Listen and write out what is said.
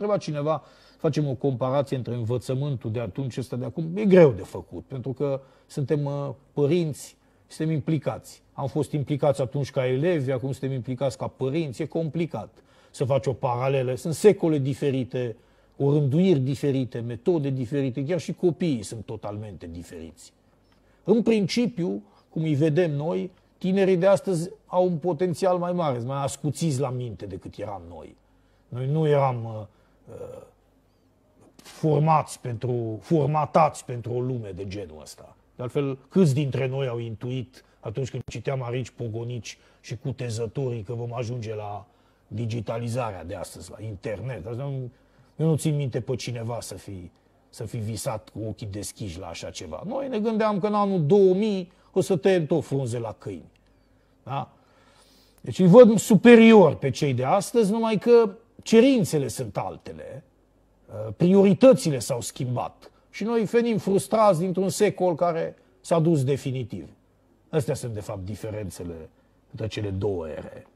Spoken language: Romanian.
întreba cineva, facem o comparație între învățământul de atunci și ăsta de acum, e greu de făcut, pentru că suntem uh, părinți, suntem implicați. Am fost implicați atunci ca elevi, acum suntem implicați ca părinți, e complicat să faci o paralelă. Sunt secole diferite, orânduiri diferite, metode diferite, chiar și copiii sunt totalmente diferiți. În principiu, cum îi vedem noi, tinerii de astăzi au un potențial mai mare, mai ascuțiți la minte decât eram noi. Noi nu eram uh, formați pentru, formatați pentru o lume de genul ăsta. De altfel, câți dintre noi au intuit atunci când citeam arici pogonici și cutezătorii că vom ajunge la digitalizarea de astăzi, la internet. Asta nu, eu nu țin minte pe cineva să fi, să fi visat cu ochii deschiși la așa ceva. Noi ne gândeam că în anul 2000 o să tăiem tot frunze la câini. Da? Deci îi văd superior pe cei de astăzi, numai că cerințele sunt altele, uh, prioritățile s-au schimbat și noi venim frustrați dintr-un secol care s-a dus definitiv. Astea sunt, de fapt, diferențele între cele două ere.